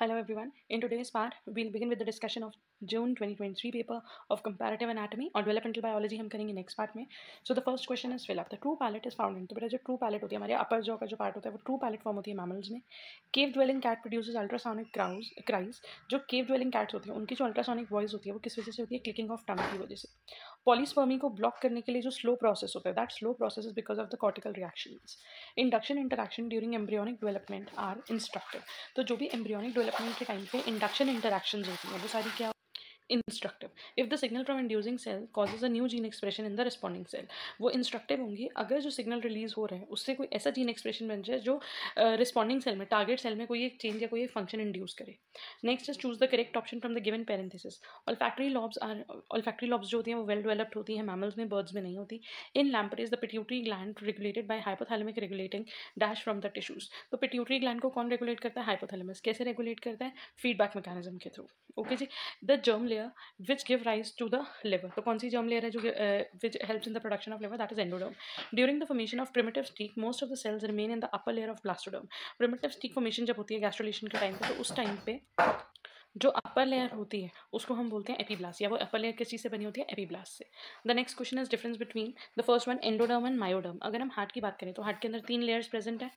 Hello everyone. In today's part, we'll begin with the discussion of June 2023 paper of comparative anatomy or developmental biology हम करेंगे next part में. So the first question is fill up. The true palate is found in. तो बेटा जो true palate होती है हमारे upper jaw का जो part होता है वो true palate form होती है mammals में. Cave dwelling cat produces ultrasonic crows, cries. जो cave dwelling cats होती हैं उनकी जो ultrasonic voice होती है वो किस वजह से होती है clicking of tongue की वजह से. पॉलीस्पर्मी को ब्लॉक करने के लिए जो स्लो प्रोसेस होता है that slow process is because of the cortical reaction induction interaction during embryonic development are instructive तो जो भी एम्ब्रियोनिक डेवलपमेंट के टाइम पे इंडक्शन इंटरेक्शन होती हैं वो सारी क्या instructive if the signal from inducing cell causes a new gene expression in the responding cell वो इंस्ट्रक्टिव होंगी अगर जो सिग्नल रिलीज हो रहे हैं उससे कोई ऐसा जीन एक्सप्रेशन बन जाए जो रिस्पॉन्डिंग सेल में टारगेट सेल में कोई एक चेंज या कोई एक फंक्शन इंड्यूस करे next is choose the correct option from the given parenthesis olfactory lobes are olfactory lobes जो होती हैं वो वेल डेवलप्ड होती हैं मैमल्स में बर्ड्स में नहीं होती in lamprey is the pituitary gland regulated by hypothalamic regulating dash from the tissues तो पिट्यूटरी ग्लैंड को कौन रेगुलेट करता है हाइपोथैलेमस कैसे रेगुलेट करता है फीडबैक मैकेनिज्म के थ्रू ओके जी the germ layer which give rise to the liver तो कौन सी जर्म लेयर है जो which helps in the production of liver that is endoderm during the formation of primitive streak most of the cells remain in the upper layer of blastoderm primitive streak formation जब होती है gastrulation के time पर तो उस time पे जो upper layer होती है उसको हम बोलते हैं एपीब्लास या वो अपर लेयर किस चीज से बनी होती है एपीब्लास से the next question is difference between the first one endoderm and myoderm अगर हम हार्ट की बात करें तो हार्ट के अंदर तीन लेयर्स प्रेजेंट है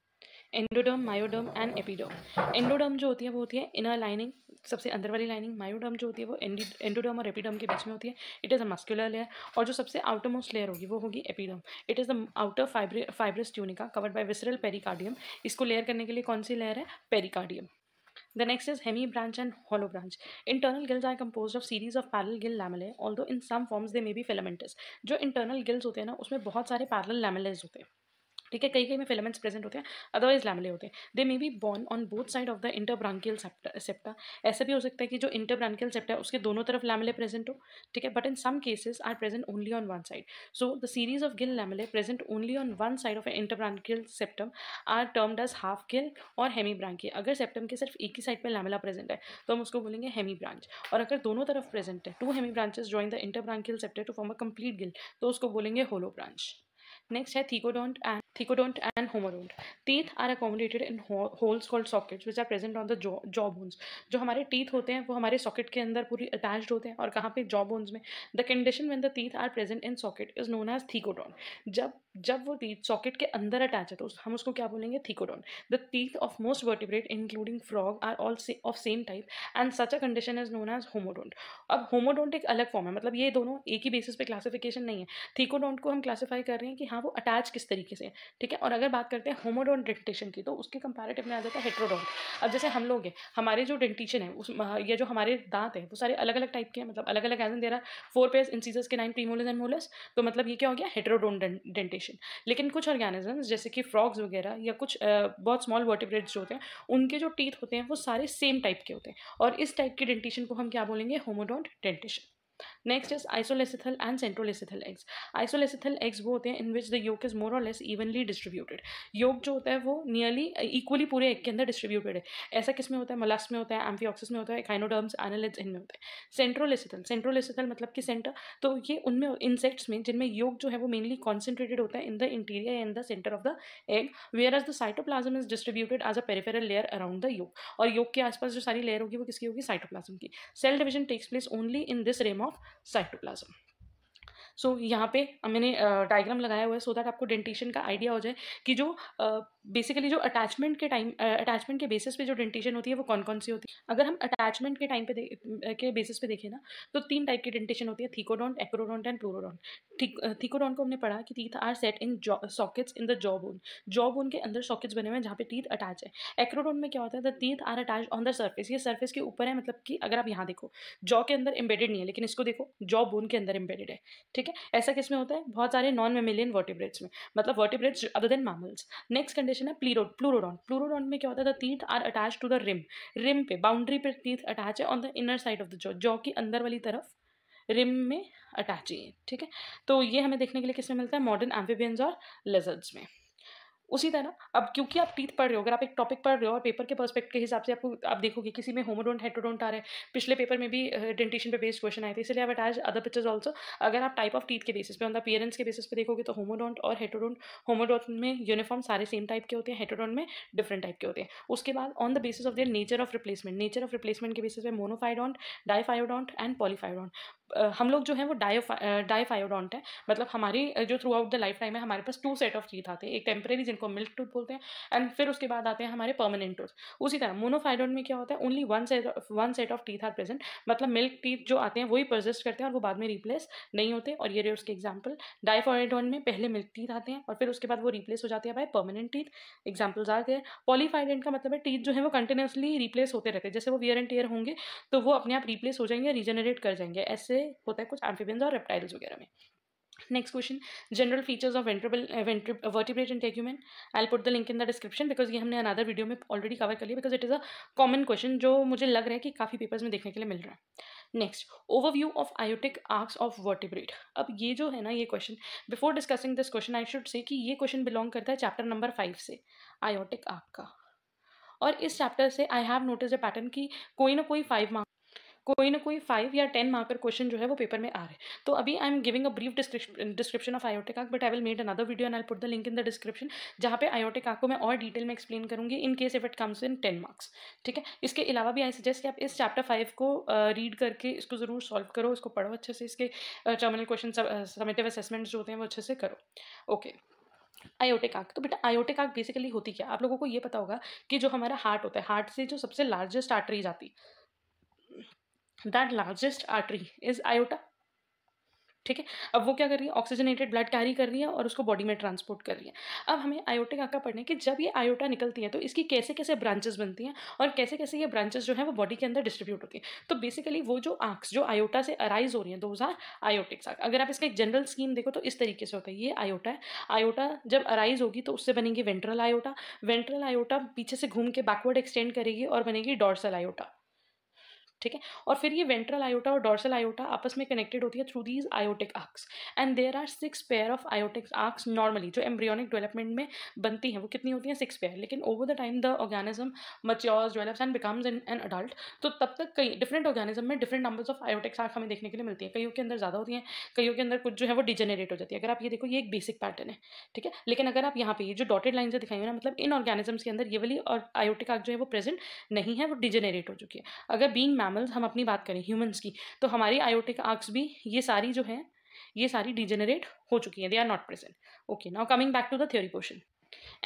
endoderm myoderm and epiderm endoderm जो होती है वो होती है इनर लाइनिंग सबसे अंदर वाली लाइनिंग मायोडम जो होती है वो एंडोडम और एपीडम के बीच में होती है it is a muscular layer और जो सबसे आउटर मोस्ट लेयर होगी वो होगी epiderm it is the outer फाइब्र fibrous tunica covered by visceral pericardium इसको लेयर करने के लिए कौन सी लेयर है pericardium The next is hemibranch and hollow branch. Internal gills are composed of of of parallel gill lamellae, although in some forms they may be filamentous जो internal gills होते हैं ना उसमें बहुत सारे पैरल लैमलेज होते हैं ठीक है कई कई में फिलामेंट्स प्रेजेंट होते हैं अदरवाइज लैमले होते हैं they may be borne on both side of the interbranchial septa ऐसा भी हो सकता है कि जो इंटरब्रांकियल सेप्टा है उसके दोनों तरफ लैमले प्रेजेंट हो ठीक है but in some cases are present only on one side so the series of gill lamellae present only on one side of interbranchial septum are termed as half gill or hemibranch अगर septum के सिर्फ एक ही साइड पर lamella present है तो हम उसको बोलेंगे हेमी ब्रांच और अगर दोनों तरफ प्रेजेंट है two hemibranches join the interbranchial septa to form a complete gill तो उसको बोलेंगे होलो ब्रांच नेक्स्ट है thecodont and thecodont and homodont teeth are accommodated in holes called sockets which are present on the jaw bones जो हमारे teeth होते हैं वो हमारे सॉकेट के अंदर पूरी अटैच होते हैं और कहाँ पे जॉ बोन्स में the condition when the teeth are present in socket is known as thecodont जब जब वो टीथ सॉकेट के अंदर अटैच है तो हम उसको क्या बोलेंगे thecodont the teeth of most vertebrate including frog are all of same type and such a condition is known as homodont अब होमोडोंट एक अलग फॉर्म है मतलब ये दोनों एक ही बेसिस पे क्लासिफिकेशन नहीं है थीकोडोंट को हम क्लासीफाई कर रहे हैं कि हाँ हाँ वो अटैच किस तरीके से है ठीक है और अगर बात करते हैं होमोडोन डेंटेशन की तो उसके कंपैरेटिव में आ जाता है हेट्रोडोन अब जैसे हम लोग हैं हमारे जो डेंटिशन है उस ये जो हमारे दांत हैं वो सारे अलग अलग टाइप के हैं मतलब अलग अलग एजन दे रहा है फोर पेयर्स इंसीजर्स के नाइन प्रीमोलस एंड मोलस तो मतलब ये क्या हो गया हेट्रोडोन डेंटेशन लेकिन कुछ ऑर्गेनिजम्स जैसे कि फ्रॉग्स वगैरह या कुछ बहुत स्मॉल वर्टिब्रेट्स जो होते हैं उनके जो टीथ होते हैं वो सारे सेम टाइप के होते हैं और इस टाइप के डेंटिशन को हम क्या बोलेंगे homodont dentition next is isolecithal and centrolecithal eggs isolecithal eggs वो होते हैं इन विच द योग इज मोर और लेस इवनली डिस्ट्रीब्यूटेड योग जो होता है वो नियरली इक्वली पूरे एग के अंदर डिस्ट्रीब्यूटेड है ऐसा किस में होता है मलास में होता है एम्फीऑक्सिस में होता है काइनोडर्म्स एनालिट्स इनमें होते हैं सेंट्रोलेसिथल सेंट्रोलेसिथल मतलब कि सेंटर तो ये उनमें इंसेक्ट्स में जिनमें योग जो है वो मेनली कॉन्सेंट्रेटेड होता है in the interior and the centre of the egg whereas the cytoplasm is distributed as a peripheral layer around the yolk और योग के आसपास जो सारी लेयर होगी वो किसकी होगी साइटोप्लाज्म की cell division takes place only in this rim of cytoplasm so so, यहाँ पे मैंने डायग्राम लगाया हुआ है सो दैट आपको डेंटिशन का आइडिया हो जाए कि जो बेसिकली जो अटैचमेंट के टाइम अटैचमेंट के बेसिस पे जो डेंटेशन होती है वो कौन कौन सी होती है अगर हम अटैचमेंट के टाइम पे के बेसिस पे देखें ना तो तीन टाइप की डेंटेशन होती है thecodont acrodont and pleurodont thecodont को हमने पढ़ा कि teeth are set in sockets in the jaw bone jaw bone के अंदर सॉकेट्स बने हुए हैं जहाँ पे टीथ अटैच है एक्रोडोंट में क्या होता है the teeth are attach on the surface ये सर्फेस के ऊपर है मतलब कि अगर आप यहाँ देखो जॉ के अंदर एम्बेडेड नहीं है लेकिन इसको देखो जॉ बोन के अंदर एम्बेडेड है ठीक है ऐसा किस में होता है बहुत सारे नॉन मेमिलियन वर्टिब्रेट्स में मतलब vertebrates other than mammals next condition special है प्लीरोड प्लूरोडॉन प्लूरोडॉन में क्या होता है the teeth are attach to the rim rim पे बाउंड्री पे तीथ अटैच है on the inner side of the jaw jaw की अंदर वाली तरफ रिम में अटैच है ठीक है तो ये हमें देखने के लिए किसमें मिलता है मॉडर्न एम्फीबियंस और लेजर्ड्स में उसी तरह अब क्योंकि आप टीथ पढ़ रहे हो अगर आप एक टॉपिक पढ़ रहे हो और पेपर के परस्पेक्ट के हिसाब से आपको आप देखोगे किसी में होमोडोंट हेटोडोंट आ रहे हैं पिछले पेपर में भी डेंटिशन पे बेस्ड क्वेश्चन आए थे इसलिए आप अटैच अदर पिक्चर्स ऑल्सो अगर आप टाइप ऑफ टीथ के बेसिस पे ऑन द अपीयरेंस के बेसिस पे देखोगे तो होमोडोंट और हेटोडोंट होमोडोंट में यूनिफॉर्म सारे सेम टाइप के होते हैं हेटोडोंट में डिफरेंट टाइप के होते हैं उसके बाद on the basis of their nature of replacement nature of replacement के बेसिस पे मोनोफाइडोंट डाइफायोडोंट एंड पॉलीफाइडोंट हम लोग जो है वो डायोफा डाइफायोडोंट है मतलब हमारी जो throughout the lifetime है हमारे पास टू सेट ऑफ टीथ आते हैं एक टेम्परेरी इनको मिल्क टूथ बोलते हैं एंड फिर उसके बाद आते हैं हमारे परमानेंट टूथ उसी तरह मोनोफाइडोन में क्या होता है only one set one set of teeth are present मतलब मिल्क टीथ जो आते हैं वही परसिस्ट करते हैं और वो बाद में रिप्लेस नहीं होते और ये रहे उसके एग्जाम्पल डाइफोराइडोन में पहले मिल्क टीथ आते हैं और फिर उसके बाद वो रिप्लेस हो जाते हैं बाय परमानेंट टीथ एग्जाम्पल्स आते हैं पॉलीफाइडेंट का मतलब है टीथ जो है वो कंटिन्यूसली रिप्लेस होते रहते हैं जैसे वो वियर एंड टेयर होंगे तो वो अपने आप रिप्लेस हो जाएंगे रिजनरेट कर जाएंगे ऐसे होता है कुछ एम्फीबियंस और रेप्टाइल्स वगैरह में next question general features of vertebral vertebrate integument I'll put the link in the description because ये हमने अनदर वीडियो में ऑलरेडी कवर कर लिया because it is a common question जो मुझे लग रहा है कि काफ़ी पेपर्स में देखने के लिए मिल रहा है next overview of aortic arches of vertebrate अब ये जो है ना ये question before discussing this question I should say कि ये क्वेश्चन बिलोंग करता है चैप्टर नंबर फाइव से आयोटिक आर्क का और इस चैप्टर से I have notice a pattern कि कोई ना कोई फाइव मार्क्स कोई ना कोई फाइव या टेन मार्कर क्वेश्चन जो है वो पेपर में आ रहे हैं तो अभी I am giving a brief description of aortic आक but I will made another video and I put the link in the description जहाँ पे आयोटिक आक को मैं और डिटेल में एक्सप्लेन करूँगी in case if it comes in ten marks ठीक है इसके अलावा भी आई सजेस्ट कि आप इस चैप्टर फाइव को रीड uh, करके इसको ज़रूर सॉल्व करो इसको पढ़ो अच्छे से इसके टर्मिनल क्वेश्चन समेटिव असेसमेंट्स जो होते हैं वो अच्छे से करो ओके okay. आयोटिक आंख तो बेटा आयोटिक आग बेसिकली होती क्या आप लोगों को ये पता होगा कि जो हमारा हार्ट होता है हार्ट से जो सबसे लार्जेस्ट आर्टरी जाती है that largest artery is aorta ठीक है अब वो क्या कर रही है ऑक्सीजनेटेड ब्लड कैरी कर रही है और उसको बॉडी में ट्रांसपोर्ट कर रही है अब हमें आयोटिक आका पढ़ने कि जब ये आयोटा निकलती है तो इसकी कैसे कैसे ब्रांचेस बनती हैं और कैसे कैसे ये ब्रांचेस जो है वो बॉडी के अंदर डिस्ट्रीब्यूट होती हैं तो बेसिकली वो जो आंक्स जो आयोटा से अराइज हो रही हैं दोज आर आयोटिक्स आंख अगर आप इसका एक जनरल स्कीम देखो तो इस तरीके से होता है ये आयोटा है आयोटा जब अराइज होगी तो उससे बनेगी वेंट्रल आयोटा वेंट्रल आयोटा पीछे से घूम के बैकवर्ड एक्सटेंड करेगी और बनेगी डॉर्सल आयोटा ठीक है और फिर ये वेंट्रल आयोटा और डॉर्सल आयोटा आपस में कनेक्टेड होती है through these aortic arches and there are six pair of aortic arches normally जो एम्ब्रियोनिक डेवलपमेंट में बनती हैं वो कितनी होती हैं सिक्स पेयर लेकिन over the time the organism matures develops and becomes in an adult तो तब तक कई डिफरेंट ऑर्गेनिज्म में different numbers of aortic arch हमें देखने के लिए मिलती है कईयों के अंदर ज़्यादा होती हैं कईयों के अंदर कुछ जो है वो डिजेनरेट हो जाती है अगर आप ये देखो ये एक बेसिक पैटर्न है ठीक है लेकिन अगर आप यहाँ पे ये जो डॉटेड लाइन से दिखाई ना मतलब इन ऑर्गेनिजम्स के अंदर ये वाली और आयोटिक आर्क जो है वो प्रेजेंट नहीं है वो डिजेनरेट हो चुकी है अगर बींग मैमल्स हम अपनी बात करें ह्यूमन्स की तो हमारी आयोटिक आर्क्स भी ये सारी जो है ये सारी डिजेनरेट हो चुकी हैं they are not present okay now coming back to the theory question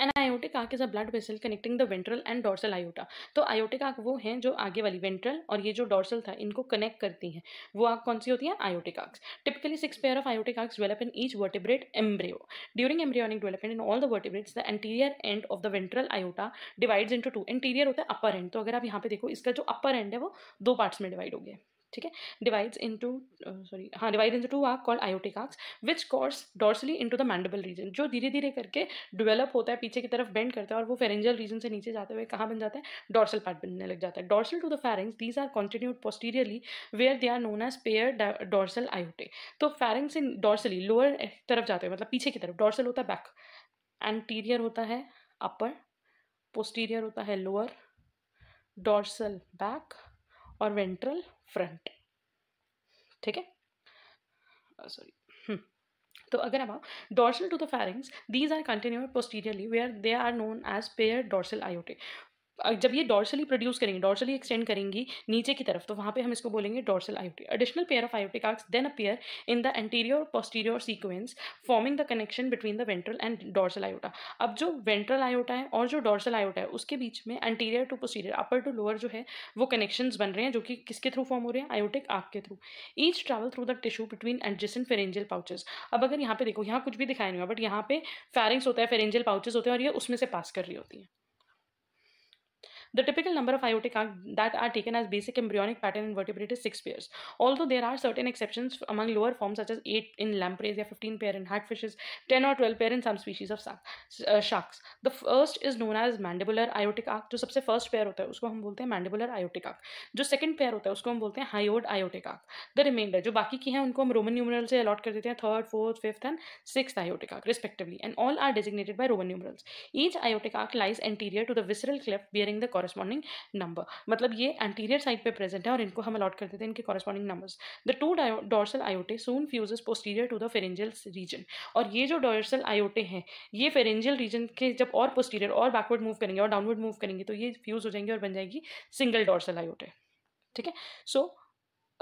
an aortic arch is a blood vessel connecting the ventral and dorsal aorta तो आयोटिक आर्क वो हैं जो आगे वाली वेंट्रल और ये जो डॉर्सल था इनको कनेक्ट करती हैं वो आग कौन सी होती है aortic arches typically six pair of aortic arches develop in each vertebrate embryo during embryonic development in all the vertebrates the anterior end of the ventral aorta divides into two anterior होता है अपर and तो अगर आप यहाँ पे देखो इसका जो अपर एंड है वो दो पार्ट्स में डिवाइड हो गया ठीक है डिवाइड्स इनटू सॉरी हाँ divide into two arch called aortic arches which course dorsally into the mandible region जो धीरे धीरे करके डेवलप होता है पीछे की तरफ बेंड करता है और वो फेरेंजल रीजन से नीचे जाते हुए कहाँ बन जाता है डॉर्सल पार्ट बनने लग जाता है dorsal to the pharynx these are continued posteriorly where they are known as pair dorsal aortic तो फेरेंग्स से डॉर्सली लोअर तरफ जाते हुए मतलब पीछे की तरफ डॉर्सल होता है बैक एंटीरियर होता है अपर पोस्टीरियर होता है लोअर डॉर्सल बैक और वेंट्रल फ्रंट ठीक है सॉरी हम्म। तो अगर अब dorsal to the pharynx these are continue posteriorly where they are known as pair dorsal aortae जब ये डॉर्सली प्रोड्यूस करेंगे डॉर्सली एक्सटेंड करेंगी नीचे की तरफ तो वहाँ पे हम इसको बोलेंगे dorsal aortae additional pair of aortic arches then appear in the anterior posterior sequence forming the connection between the ventral and dorsal aorta अब जो वेंट्रल आयोटा है और जो डॉर्सल आयोटा है उसके बीच में anterior to posterior upper to lower जो है वो कनेक्शन बन रहे हैं जो कि किसके थ्रू फॉर्म हो रहे हैं आयोटिक आर्क के through each travel through the tissue between adjacent pharyngeal pouches अब अगर यहाँ पे देखो यहाँ कुछ भी दिखाया नहीं हुआ बट यहाँ पे फेरिंग्स होता है फेरेंजियल पाउचेस होते हैं और ये उसमें से पास कर रही होती है The typical number of IoT that are taken as basic embryonic pattern invertebrate is 6 pairs. Although there are certain exceptions among lower forms such as 8 in lampreys, 15 pair in hagfishes, 10 or 12 pair in some species of sharks. The first is known as mandibular aortic arch जो सबसे first pair होता है उसको हम बोलते हैं mandibular aortic arch जो second pair होता है उसको हम बोलते हैं hyoid aortic arch the remainder जो बाकी की हैं उनको हम रोमन न्यूमरल से अलॉट कर देते हैं third fourth fifth and six aortic arch respectively and all are designated by Roman numerals each aortic arch lies anterior to the visceral cleft bearing the corresponding number मतलब ये anterior side पे present है और इनको हम allot कर देते हैं इनके corresponding numbers the two dorsal aortae soon fuses posterior to the pharyngeal region और ये जो डॉर्सल आयोटे हैं ये फेरेंजियल रीजन के जब और पोस्टीरियर और बैकवर्ड मूव करेंगे और डाउनवर्ड मूव करेंगे तो ये फ्यूज हो जाएंगे और बन जाएगी सिंगल डॉर्सल आयोटे ठीक है so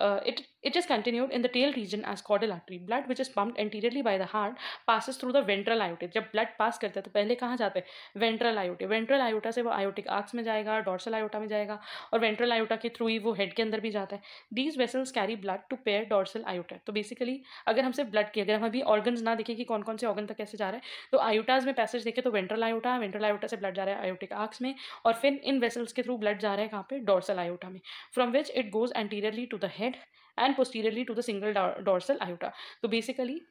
it uh, It is continued in the tail region as caudal artery. Blood which is pumped anteriorly by the heart passes through the ventral aorta. जब blood pass करता है तो पहले कहाँ जाते हैं ventral aorta. Ventral aorta से वो aortic arch में जाएगा dorsal aorta में जाएगा और ventral aorta के through ही वो head के अंदर भी जाता है These vessels carry blood to pair dorsal aorta. तो basically अगर हमसे blood की अगर हम अभी organs ना देखें कि कौन कौन से organ तक कैसे जा रहा है तो aortas में passage देखें तो ventral aorta ventral aorta से blood जा रहा है aortic arch में और फिर इन vessels के through blood जा रहा है कहाँ पे dorsal aorta में From which it goes anteriorly to the head and posteriorly to the single dorsal aorta तो बेसिकली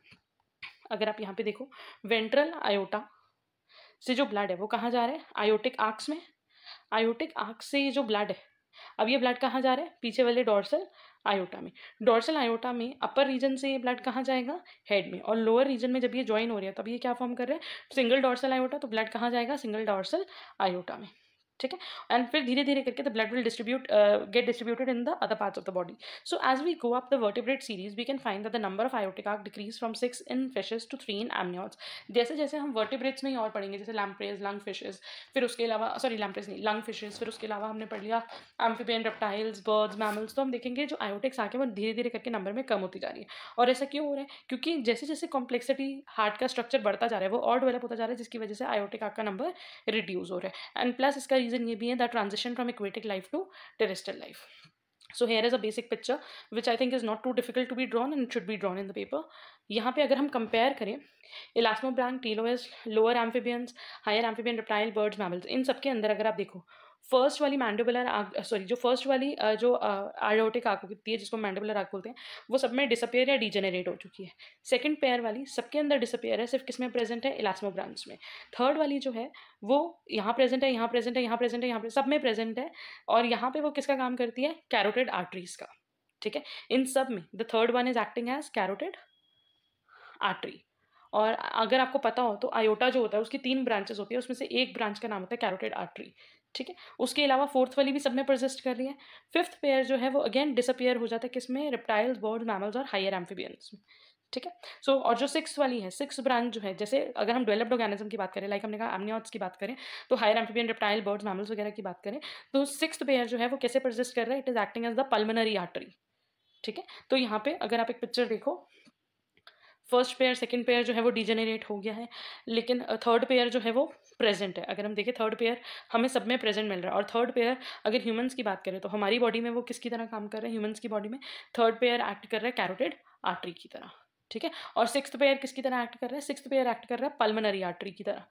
अगर आप यहाँ पे देखो वेंट्रल आयोटा से जो ब्लड है वो कहाँ जा रहा है आयोटिक आर्क्स में आयोटिक आक्स से जो ब्लड है अब ये ब्लड कहाँ जा रहा है पीछे वाले डोर्सल आयोटा में डोर्सल आयोटा में अपर रीजन से ये ब्लड कहाँ जाएगा हेड में और लोअर रीजन में जब ये ज्वाइन हो रहा है तब ये क्या फॉर्म कर रहे हैं सिंगल डोर्सल आयोटा तो ब्लड कहाँ जाएगा सिंगल डोर्सल आयोटा में ठीक है एंड फिर धीरे धीरे करके the blood will distribute get distributed in the other parts of the body so as we go up the vertebrate series we can find the number of aortic arch decrease from six in fishes to three in amniotes जैसे जैसे हम vertebrates में ही और पढ़ेंगे जैसे लैम्प्रेज lung fishes फिर उसके अलावा सॉरी लैम्प्रेज नहीं लंग फिशेज फिर उसके अलावा हमने पढ़ लिया एम्फीबियन रेप्टाइल्स बर्ड्स मैमल्स तो हम देखेंगे जो आयोटिक्स आके वो धीरे धीरे करके नंबर में कम होती जा रही है और ऐसा क्यों हो रहा है क्योंकि जैसे जैसे कॉम्प्लेक्सिटी हार्ट का स्ट्रक्चर बढ़ता जा रहा है वो और डेवलप होता जा रहा है जिसकी वजह से आयोटिक आर्क का नंबर रिड्यूज हो रहा है एंड प्लस इसका रीज़न ये भी है the transition from aquatic life to terrestrial life so here is a basic picture which I think is not too difficult to be drawn and should be drawn in the paper यहाँ पे अगर हम compare करें elasmobranch teleosts lower amphibians higher amphibian reptile birds mammals इन सबके अंदर अगर आप देखो फर्स्ट वाली मैंडोबुलर आग सॉरी जो फर्स्ट वाली जो आयोटिक आग होती है जिसको मैंडोबुलर आग बोलते हैं वो सब में डिसअपेयर या डिजेनरेट हो चुकी है सेकेंड पेयर वाली सबके अंदर डिसअपेयर है सिर्फ किस में प्रेजेंट है इलास्मोग्राम्स ब्रांच में थर्ड वाली जो है वो यहाँ प्रेजेंट है यहाँ प्रेजेंट है यहाँ प्रेजेंट है यहाँ सब में प्रेजेंट है और यहाँ पर वो किसका काम करती है कैरोटेड आर्ट्रीज का ठीक है इन सब में the third one is acting as carotid artery और अगर आपको पता हो तो आयोटा जो होता है उसकी तीन ब्रांचेस होती है उसमें से एक ब्रांच का नाम होता है कैरोटेड आर्ट्री ठीक है उसके अलावा फोर्थ वाली भी सब में प्रजिस्ट कर रही है फिफ्थ पेयर जो है वो अगेन डिसअपियर हो जाता है किसमें रिप्टाइल्स बर्ड मैमल्स और हायर एम्फीबियंस में ठीक है सो so, और जो सिक्स वाली है सिक्स ब्रांच जो है जैसे अगर हम डेवलप्ड ऑर्गेनिज्म की बात करें लाइक हमने कहा एमनियॉट्स की बात करें तो higher amphibian reptile birds mammals वगैरह की बात करें तो सिक्स पेयर जो है वो कैसे प्रजिस्ट कर रहा है it is acting as the pulmonary artery ठीक है तो यहाँ पे अगर आप एक पिक्चर देखो फर्स्ट पेयर सेकेंड पेयर जो है वो डिजेनरेट हो गया है लेकिन थर्ड पेयर जो है वो प्रेजेंट है अगर हम देखें थर्ड पेयर हमें सब में प्रेजेंट मिल रहा है और थर्ड पेयर अगर ह्यूमंस की बात करें तो हमारी बॉडी में वो किसकी तरह काम कर रहे हैं ह्यूमंस की बॉडी में थर्ड पेयर एक्ट कर रहा है कैरोटेड आर्टरी की तरह ठीक है और सिक्स पेयर किसकी तरह एक्ट कर रहा है सिक्स पेयर एक्ट कर रहा है पल्मनरी आर्टरी की तरह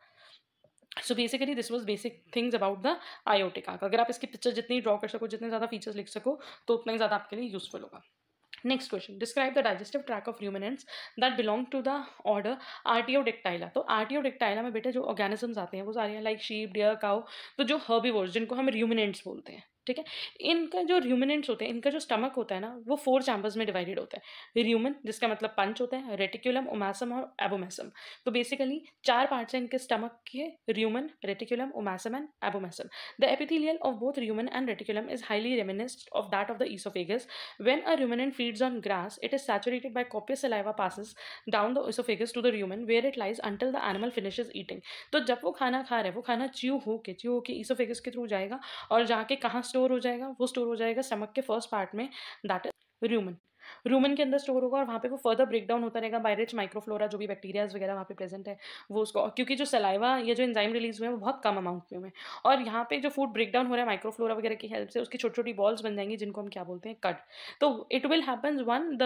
so basically this was basic things about the aortica अगर आप इसकी पिक्चर जितनी ड्रॉ कर सको जितने ज़्यादा फीचर्स लिख सको तो उतना ही ज़्यादा आपके लिए यूजफुल होगा next question describe the digestive tract of ruminants that belong to the order Artiodactyla तो आर्टियो डिक्टाइला में बेटे जो ऑर्गेनिजम्स आते हैं वो सारे हैं लाइक शीप डियर काउ तो जो हर्बीवर्स जिनको हम ह्यूमनेंट्स बोलते हैं ठीक है इनका जो र्यूमिनेंट्स होते हैं इनका जो स्टमक होता है ना वो फोर चैम्बर्स में डिवाइडेड होता है र्यूमन जिसका मतलब पंच होता है रेटिकुलम ओमैसम और एबोमैसम तो बेसिकली चार पार्ट्स हैं इनके स्टमक के rumen reticulum omasum and abomasum the epithelial of both rumen and reticulum is highly reminiscent of that of the oesophagus when a ruminant feeds on grass it is saturated by copious saliva passes down the to the rumen rumen it lies until the animal animal finishes eating तो जब वो खाना खा रहा है वो खाना chew होके च्यू होके ईसोफेगस के थ्रू जाएगा और जाके कहाँ स्टोर हो जाएगा वो स्टोर हो जाएगा स्टमक के फर्स्ट पार्ट में दैट इज र्यूमन रूमन के अंदर स्टोर होगा और वहाँ पे वो फर्दर ब्रेक डाउन होता रहेगा बायरिच माइक्रोफ्लोरा जो भी बैक्टीरियाज वगैरह वहाँ पे प्रेजेंट है वो उसको क्योंकि जो सलाइवा या जो एंजाइम रिलीज हुए हैं वो बहुत कम अमाउंट में हुए और यहाँ पे जो फूड ब्रेक डाउन हो रहा है माइक्रोफ्लोरा वगैरह की हेल्प से उसकी छोटी छोटी बॉल्स बन जाएंगी जिनको हम क्या बोलते हैं कट तो it will happen when the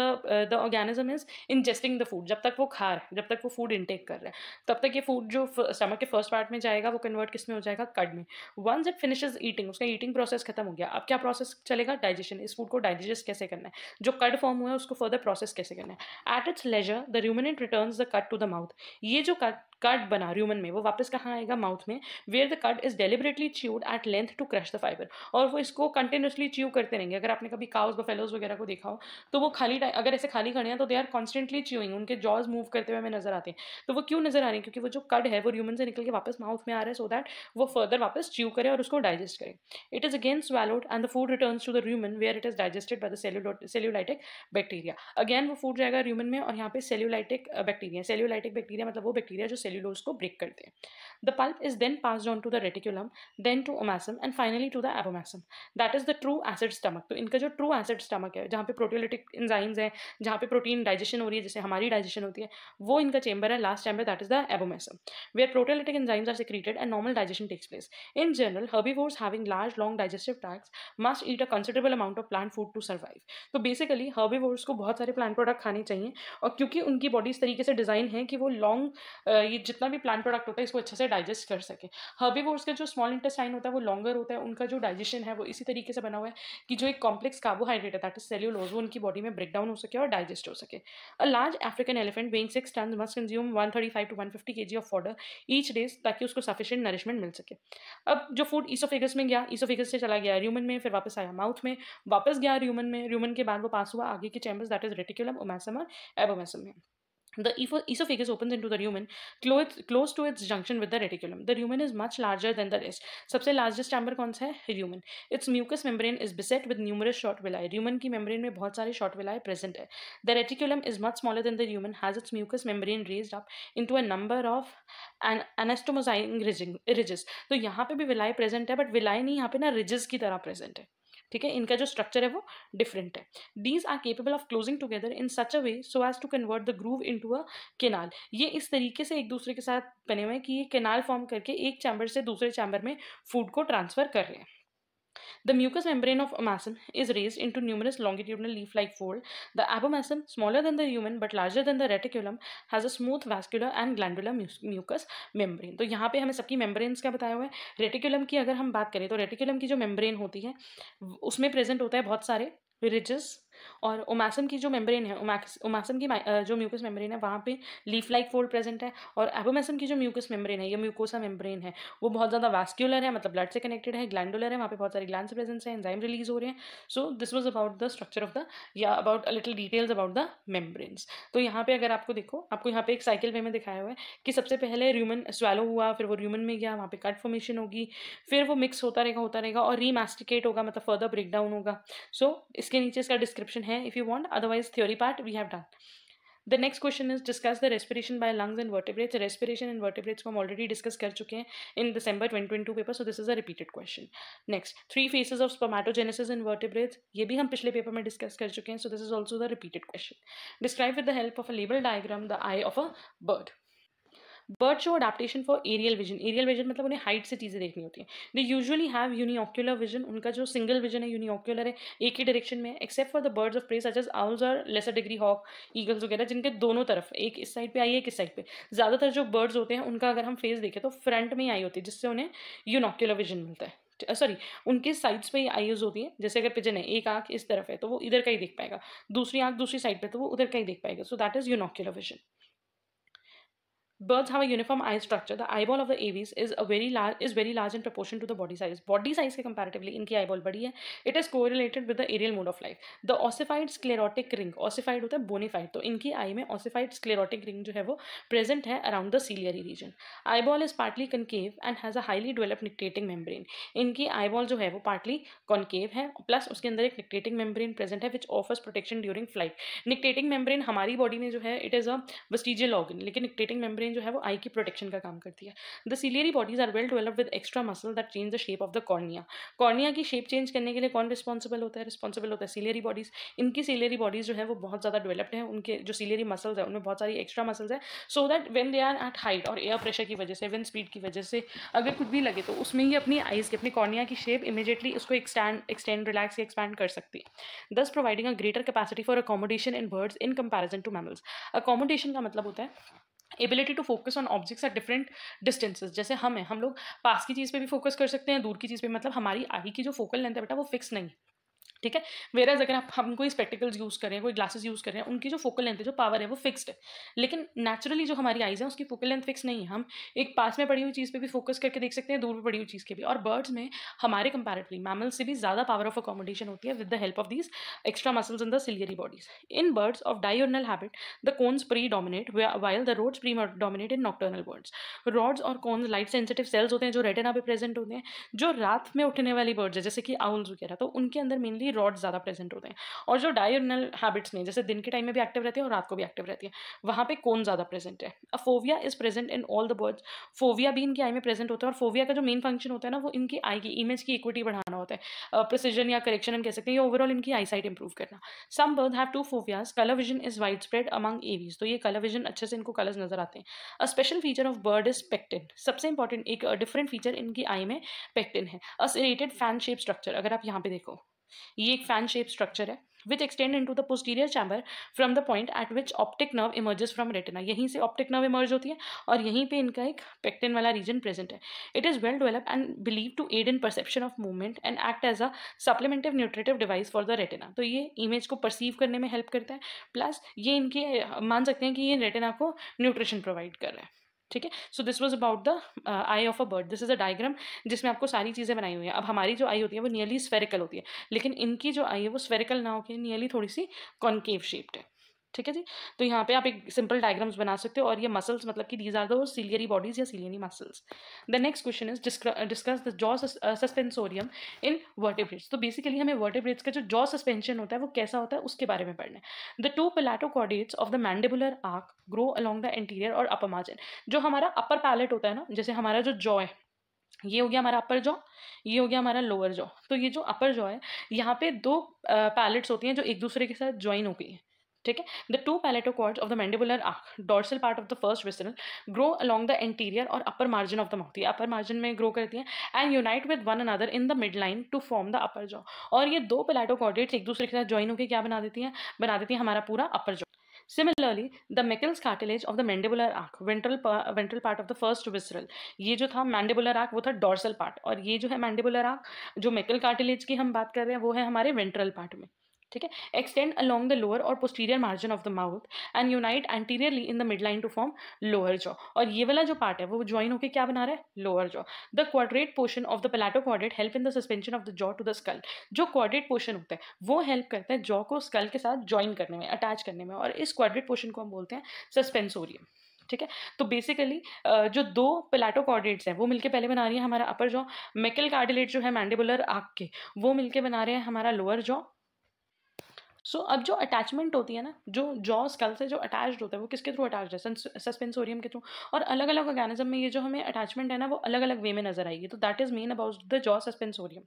the organism is ingesting the food जब तक वो खा रहा है जब तक वो फूड इनटेक कर रहा है तब तक ये फूड जो स्टमक के फर्स्ट पार्ट में जाएगा वो कन्वर्ट किस में हो जाएगा कड में वंस इट फिनिशेज ईटिंग उसका ईटिंग प्रोसेस खत्म हो गया अब क्या प्रोसेस चलेगा डाइजेशन इस फूड को डाइजेस्ट कैसे करना है जो कड फॉर्म हुआ उसको फर्दर प्रोसेस कैसे करना है at its leisure the ruminant return the cud to the mouth ये जो कट कट बना ह्यूमन में वो वापस कहाँ आएगा माउथ में where the cud is deliberately chewed at length to crush the fibre और वो इसको कंटिन्यूसली च्यू करते रहेंगे अगर आपने कभी काउस बफेलोज वगैरह को देखा हो तो वो खाली अगर ऐसे खाली खड़े हैं तो दे आर कॉन्स्टेंटली च्यूइंग उनके जॉज मूव करते हुए हमें नजर आते हैं तो वो क्यों नजर आ रहे हैं क्योंकि वो जो कड है वो ह्यूमन से निकल के वापस माउथ में आ रहा है सो दैट वो फर्दर वापस च्यू करे और उसको डाइजेस्ट करें it is again swallowed and the food return to the rumen where it is digested by the cellulolytic bacteria again वो फूड जाएगा ह्यूमन में और यहाँ पे सेल्यूलाइटिक बैक्टीरिया सेल्यूलाइटिक बैक्टीरिया मतलब वो बैक्टीरिया जो सेल्यूलोज को ब्रेक करते हैं the pulp is then pass on to the reticulum then to omasum and finally to the abomasum that is the true acid stomach तो इनका जो ट्रू एसिड स्टमक है जहाँ पे प्रोटियोलिटिक इंजाइम्स हैं जहाँ पे प्रोटीन डाइजेशन हो रही है जैसे हमारी डाइजेशन होती है वो इनका चेंबर है last chamber that is the abomasum where proteolytic enzymes are secreted and normal digestion takes place in general general, herbivores having large long digestive tracts must eat a considerable amount of plant food to survive तो basically herbivores को बहुत सारे plant product खाने चाहिए और क्योंकि उनकी body इस तरीके से डिज़ाइन है कि वो लॉन्ग ये जितना भी प्लांट प्रोडक्ट होता है इसको अच्छे से डाइजेस्ट कर सके हर्बीवोर्स का जो स्मॉल इंटेस्टाइन होता है वो लॉन्गर होता है उनका जो डाइजेशन है वो इसी तरीके से बना हुआ है कि जो एक कॉम्प्लेक्स कार्बोहाइड्रेट है दैट इज सेल्यूलोज वो उनकी बॉडी में ब्रेक डाउन हो सके और डाइजेस्ट हो सके a large African elephant being six ton must consume one thirty five to one fifty K G of fodder each days ताकि उसको सफिशियंट नरिशमेंट मिल सके अब जो फूड ईसोफेगस में गया ईसोफेगस से चला गया र्यूमन में फिर वापस आया माउथ में वापस गया र्यूमन में र्यूमन के बाद वो पास हुआ आगे के chambers that is reticulum omasum और एबोमैसम में The esophagus opens into the rumen close, close to its junction with the reticulum. The rumen is much larger than the rest. सबसे largest chamber कौन सा है rumen. Its mucous membrane is beset with numerous short villi. Rumen की membrane में बहुत सारे short villi present है. The reticulum is much smaller than the rumen, has its mucous membrane raised up into a number of an anastomosing ridges. तो यहाँ पे भी villi present है but villi नहीं यहाँ पे ना ridges की तरह present है. ठीक है इनका जो स्ट्रक्चर है वो डिफरेंट है these are capable of closing together in such a way so as to convert the groove into a canal ये इस तरीके से एक दूसरे के साथ बने हुए हैं कि ये केनाल फॉर्म करके एक चैम्बर से दूसरे चैम्बर में फूड को ट्रांसफ़र कर रहे हैं The mucous membrane of omasum is raised into numerous longitudinal leaf-like folds. The abomasum, smaller than the human but larger than the reticulum, has a smooth vascular and glandular mucous membrane. तो यहाँ पे हमें सबकी membranes क्या बताया हुआ है Reticulum की अगर हम बात करें तो reticulum की जो membrane होती है उसमें present होता है बहुत सारे ridges और ओमासम की जो मेम्ब्रेन है ओमासम की जो म्यूकस मेम्ब्रेन है वहाँ पे लीफ लाइक फोल्ड प्रेजेंट है और एबोमैसम की जो म्यूकस मेम्ब्रेन है या म्यूकोसा मेम्ब्रेन है वो बहुत ज़्यादा वास्क्यूलर है मतलब ब्लड से कनेक्टेड है ग्लैंडुलर है वहाँ पे बहुत सारे ग्लैंड प्रेजेंट है एंजाइम रिलीज हो रहे हैं so this was about the structure of the या about little details about the membranes तो यहाँ पे अगर आपको देखो आपको यहाँ पे एक साइकिल वे में दिखाया हुआ है कि सबसे पहले र्यूमन स्वेलो हुआ फिर वो र्यूमन में गया वहाँ पे कट फॉर्मेशन होगी फिर वो मिक्स होता रहेगा होता रहेगा और रीमास्टिकेट होगा मतलब फर्दर ब्रेकडाउन होगा सो so, इसके नीचे इसका description description here if you want. Otherwise, theory part we have done. The next question is discuss the respiration by lungs and vertebrates respiration and vertebrates को हम ऑलरेडी डिस्कस कर चुके हैं in December twenty twenty two paper so this is a repeated question next three phases of spermatogenesis in vertebrates ये भी हम पिछले paper में डिस्कस कर चुके हैं so this is also the repeated question describe with the help of a label diagram the eye of a bird bird show adaptation for aerial vision aerial vision मतलब उन्हें हाइट से चीज़ें देखनी होती हैं they usually have uniocular vision उनका जो single vision है यूनिऑक्यूलर है एक ही डायरेक्शन में except for the birds of prey such as owls और लेसर डिग्री हॉक ईगल्स वगैरह जिनके दोनों तरफ एक इस साइड पे आई है एक इस साइड पे ज़्यादातर जो बर्ड्स होते हैं उनका अगर हम फेस देखें तो फ्रंट में ही आई होती है जिससे उन्हें यूनॉक्यूलर विजन मिलता है सॉरी उनके साइड्स पे आईज होती है जैसे अगर पिजन है एक आंख इस तरफ है तो वो इधर का ही देख पाएगा दूसरी आंख दूसरी साइड पे तो वो उधर का ही देख पाएगा so that is uniocular vision Birds have a uniform eye structure. The eyeball of the avis is a very large is very large in proportion to the body size. Body size ke comparatively inki eyeball badi hai It is correlated with the aerial mode of life. The ossified sclerotic ring. Ossified hota hai bony fide to inki eye mein ossified sclerotic ring jo hai wo present hai around the ciliary region. Eyeball is partly concave and has a highly developed nictitating membrane. inki eyeball jo hai wo partly concave hai Plus uske andar ek nictitating membrane present hai which offers protection during flight. nictitating membrane hamari body mein jo hai it is a vestigial organ. lekin nictitating membrane plane जो है वो आई की protection का काम करती है the ciliary bodies are well develop with extra muscle that change the shape of the cornea cornea की shape change करने के लिए कौन रिस्पॉन्सिबल होता है रिस्पॉन्सिबल होता है सीलियरी बॉडीज इनकी सीलियरी बॉडीज जो है वो बहुत ज़्यादा डेवलप्ड है उनके जो सीलियरी मसल्स है उनमें बहुत सारी एक्स्ट्रा मसल्स है so that when they are at height और एयर प्रेशर की वजह से विन स्पीड की वजह से अगर कुछ भी लगे तो उसमें ही अपनी आइज़ की अपनी कॉर्निया की शेप इमीजिएटली उसको एक्सटैंड एक्सटेंड रिलैक्स या एक्सपैंड कर सकती है thus providing a greater capacity for accommodation in birds in comparison to mammals accommodation का मतलब होता है ability to focus on objects at different distances जैसे हम हैं हम लोग पास की चीज़ पर भी फोकस कर सकते हैं दूर की चीज़ पर मतलब हमारी आई की जो फोकल लेंथ है बेटा वो फिक्स नहीं है ठीक है वेरज अगर आप हम कोई स्पेक्टिकल्स यूज़ करें कोई ग्लासेस यूज़ करें उनकी जो फोकल लेंथ है जो पावर है वो फिक्स्ड है लेकिन नेचुरली जो हमारी आईज है उसकी फोकल लेंथ फिक्स नहीं है हम एक पास में पड़ी हुई चीज़ पे भी फोकस करके देख सकते हैं दूर में पड़ी हुई चीज़ के भी और बर्ड्स में हमारे कंपेरेटिवली मैमल से भी ज़्यादा पावर ऑफ अकोमोडेशन होती है with the help of these extra muscles in the ciliary bodies in birds of diurnal habit the cones predominate while the rods predominate in nocturnal birds rods और cones light sensitive cells होते हैं जो retina पे present होते हैं जो रात में उठने वाली बर्ड्स है जैसे कि आउल्स वगैरह तो उनके अंदर मेनली ही रॉड ज़्यादा प्रेजेंट होते हैं और जो डायरनल हैबिट्स में जैसे दिन के टाइम में भी एक्टिव रहती है और रात को भी एक्टिव रहती है वहाँ पे कौन ज़्यादा प्रेजेंट है a fovea is present in all the birds fovea भी इनकी आई में प्रेजेंट होता है और फोविया का जो मेन फंक्शन होता है ना वो इनकी आई की इमेज की इक्विटी बढ़ाना होता है प्रोसीजन या करेक्शन हम कह सकते हैं या ओवरऑल इनकी आई साइट इंप्रूव करना some bird have two foveas colour vision is widespread among aves तो ये कलर विजन अच्छे से इनको कलर्स नजर आते हैं a special feature of bird is pecten सबसे इंपॉर्टेंट एक डिफरेंट फीचर इनकी आई में पेक्टिन है a rated fan shape structure अगर आप यहाँ पे देखो ये एक फैन शेप स्ट्रक्चर है which extend into the posterior chamber from the point at which optic nerve emerges from retina यहीं से ऑप्टिक नर्व इमर्ज होती है और यहीं पे इनका एक पेक्टिन वाला रीजन प्रेजेंट है it is well develop and believe to aid in perception of movement and act as a supplementary nutritive device for the retina तो ये इमेज को परसीव करने में हेल्प करता है प्लस ये इनके मान सकते हैं कि ये रेटिना को न्यूट्रिशन प्रोवाइड कर रहा है ठीक है so this was about the eye of a bird this is a diagram जिसमें आपको सारी चीज़ें बनाई हुई हैं अब हमारी जो आई होती है वो नियरली स्फेरिकल होती है लेकिन इनकी जो आई है वो स्फेरिकल ना होकर नियरली थोड़ी सी कॉन्केव शेप्ड है ठीक है जी तो यहाँ पे आप एक सिंपल डायग्राम्स बना सकते हो और ये मसल्स मतलब कि these are the ciliary bodies या ciliary muscles the next question is discuss the jaw suspensorium in vertebrates तो बेसिकली हमें वर्टिब्रेट्स का जो जॉ सस्पेंशन होता है वो कैसा होता है उसके बारे में पढ़ना है the two palatoquadrates of the mandibular arch grow along the interior और अपर मार्जिन जो हमारा अपर पैलेट होता है ना जैसे हमारा जो जॉ है ये हो गया हमारा अपर जॉ ये हो गया हमारा लोअर जॉ तो ये जो अपर जॉ है यहाँ पे दो पैलेट्स uh, होती हैं जो एक दूसरे के साथ ज्वाइन हो गई हैं ठीक है the two palatoquadrate of the mandibular arch dorsal part of the first visceral grow along the interior और upper margin of the mouth ये अपर मार्जिन में ग्रो करती हैं and unite with one another in the midline to form the upper jaw और ये दो पैलेटो chordates एक दूसरे के साथ ज्वाइन होकर क्या बना देती हैं बना देती हैं हमारा पूरा upper jaw similarly the Meckel's cartilage of the mandibular arch ventral ventral part of the first visceral ये जो था मैंडिबुलर आर्क वो था डॉर्सल पार्ट और ये जो है मैंडिबुलर आर्क जो मेकल कार्टिलेज की हम बात कर रहे हैं वो है हमारे वेंट्रल पार्ट में ठीक है एक्सटेंड अलोंग द लोअर और posterior margin of the mouth and unite anteriorly in the midline to form lower jaw और ये वाला जो पार्ट है वो ज्वाइन होकर क्या बना रहा है lower jaw the quadrate portion of the palatoquadrate help in the suspension of the jaw to the skull जो क्वाड्रेट पोर्शन होता है वो हेल्प करता है जॉ को स्कल के साथ ज्वाइन करने में अटैच करने में और इस क्वाड्रेट पोर्शन को हम बोलते हैं सस्पेंसोरियम ठीक है तो बेसिकली जो दो प्लाटो कॉर्डिनेट्स हैं वो मिलके पहले बना रही है हमारा अपर जॉ मेकल कार्डिलेट जो है मैंडिबुलर आग के वो मिलके बना रहे हैं हमारा लोअर जॉ सो so, अब जो अटैचमेंट होती है ना जो जॉ स्कल से जो अटैच्ड होता है वो किसके थ्रू अटैच है सस्पेंसोरियम के थ्रू और अलग अलग ऑर्गेनिज्म में ये जो हमें अटैचमेंट है ना वो अलग अलग वे में नजर आएगी तो that is main about the jaw suspensorium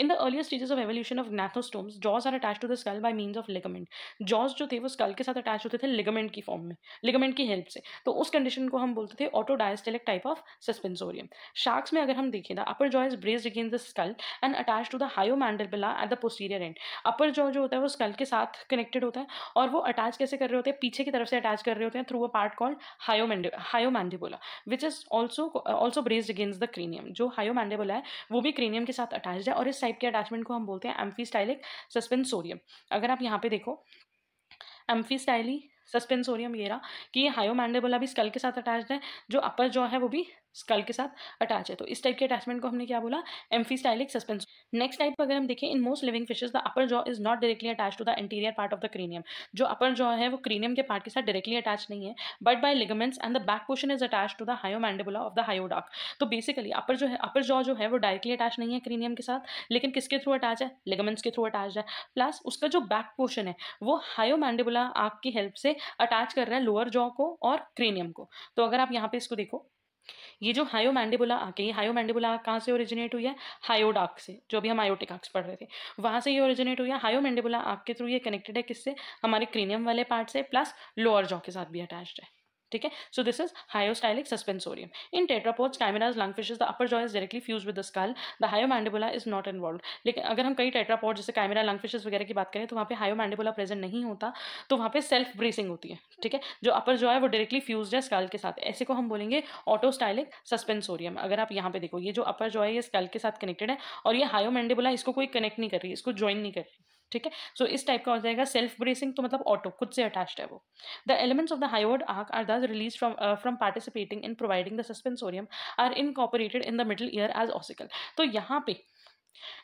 in the earlier stages of evolution of gnathostomes jaws are attach to the skull by mean of ligament jaws जो थे वो स्कल के साथ अटैच होते थे लिगमेंट की फॉर्म में लिगमेंट की हेल्प से तो उस कंडीशन को हम बोलते थे autodiastylic type of suspensorium sharks में अगर हम देखें the upper jaw is brace against the skull and attach to the hyomandibula at the posterior end upper jaw जो होता है वो स्कल के साथ कनेक्टेड होता है और वो अटैच कैसे कर रहे होते हैं पीछे की तरफ से अटैच कर रहे होते हैं through a part called hyo hyomande hyomandibula which is also also braced against the cranium जो हायो हायोमैंडिबोला है वो भी क्रीनियम के साथ अटैच है और इस टाइप के अटैचमेंट को हम बोलते हैं एम्फी स्टाइलिक सस्पेंसोरियम अगर आप यहाँ पे देखो एम्फी स्टाइली सस्पेंसोरियम ये रहा कि ये हायोमैंडेबोला भी स्कल के साथ अटैच है जो अपर जो है वो भी स्कल के साथ अटैच है तो इस टाइप के अटैचमेंट को हमने क्या बोला स्टाइलिक सस्पेंस नेक्स्ट टाइप अगर हम देखें in most living fishes the upper jaw is not directly attach to the interior part of the cranium जो अपर जॉ है वो क्रीनियम के पार्ट के साथ डायरेक्टली अटैच नहीं है but by ligaments and the back portion is attach to the hyomandibula of the हायोडाक तो basically upper जो है अपर जॉ जो है वो डायरेक्टली अटैच नहीं है क्रीनियम के साथ लेकिन किसके थ्रू अटैच है लिगमेंट्स के थ्रू अटैच है प्लस उसका जो बैक पोर्शन है वो हायो मैंडेबुला आपकी हेल्प से अटैच कर रहा है लोअर जॉ को और क्रीनियम को तो अगर आप यहाँ पे इसको देखो ये जो हायो मैंडिबुला आके ये हायो मैंडिबुला कहाँ से ओरिजिनेट हुई है हायोडाक से जो भी हम आक्स पढ़ रहे थे वहाँ से ये ओरिजिनेट हुई है हायो मैंडिबुला आग के थ्रू ये कनेक्टेड है किससे हमारे क्रीनियम वाले पार्ट से प्लस लोअर जॉ के साथ भी अटैच्ड है ठीक है so this is hyostylic suspensorium in tetrapods chimaeras lung fishes the upper jaw is directly fuse with the skull the hyomandibula is not involve लेकिन अगर हम कई टेट्रापोड जैसे कैमरा लंग फिशेज वगैरह की बात करें तो वहाँ पे हायो मैंडिबुला प्रेजेंट नहीं होता तो वहाँ पे सेल्फ ब्रीसिंग होती है ठीक है जो अपर जो है वो डायरेक्टली फ्यूज है स्कल के साथ ऐसे को हम बोलेंगे ऑटोस्टाइलिक सस्पेंसोरियम अगर आप यहाँ पे देखो ये जो अपर जो है ये स्कल के साथ कनेक्टेड है और ये हायो मैंडिबुला इसको कोई कनेक्ट नहीं कर रही इसको ज्वाइन नहीं कर रही ठीक है सो इस टाइप का हो जाएगा सेल्फ ब्रेसिंग तो मतलब ऑटो खुद से अटैच्ड है वो the elements of the hyoid arch are thus release from from participating in providing the suspensorium are incorporated in the middle ear as ossicle तो यहाँ पे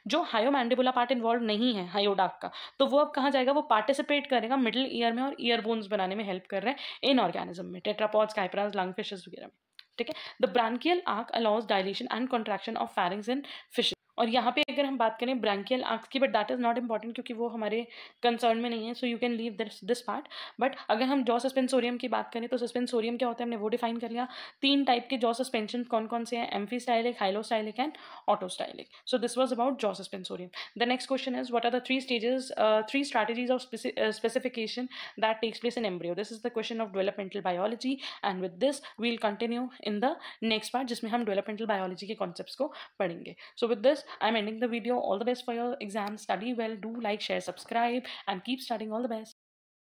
जो हायो मैंडिबुला पार्ट इन्वॉल्व नहीं है हायोडाक का तो वो अब कहाँ जाएगा वो पार्टिसिपेट करेगा मिडिल ईयर में और ईयर बोन्स बनाने में हेल्प कर रहे हैं इन ऑर्गेनिज्म में टेट्रापॉड्स काइपराज लंग फिशेज वगैरह में ठीक है the branchial arch allows dilation and contraction of pharynx in fishes और यहाँ पे अगर हम बात करें ब्रांकियल आंख की but that is not important क्योंकि वो हमारे कंसर्न में नहीं है so you can leave this this part but अगर हम जॉ सस्पेंसोरियम की बात करें तो सस्पेंसोरियम क्या होता है हमने वो डिफाइन कर लिया तीन टाइप के जॉ सस्पेंशन कौन कौन से हैं amphistylic hyostylic and autostylic so this was about jaw suspensorium the next question is what are the three stages three strategies of specification that takes place in embryo this is the question of developmental biology and with this we'll continue in the next part जिसमें हम developmental biology के concept को पढ़ेंगे so with this I'm ending the video. All the best for your exam. Study well. Do like, share, subscribe, and keep studying. All the best.